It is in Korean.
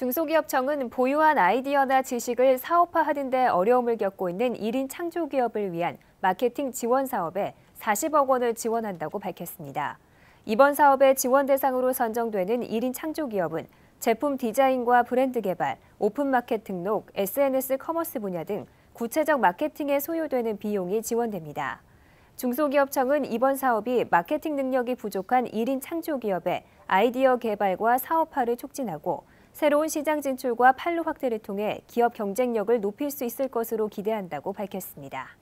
중소기업청은 보유한 아이디어나 지식을 사업화하는 데 어려움을 겪고 있는 1인 창조기업을 위한 마케팅 지원 사업에 40억 원을 지원한다고 밝혔습니다. 이번 사업의 지원 대상으로 선정되는 1인 창조기업은 제품 디자인과 브랜드 개발, 오픈마켓 등록, SNS 커머스 분야 등 구체적 마케팅에 소요되는 비용이 지원됩니다. 중소기업청은 이번 사업이 마케팅 능력이 부족한 1인 창조기업의 아이디어 개발과 사업화를 촉진하고 새로운 시장 진출과 판로 확대를 통해 기업 경쟁력을 높일 수 있을 것으로 기대한다고 밝혔습니다.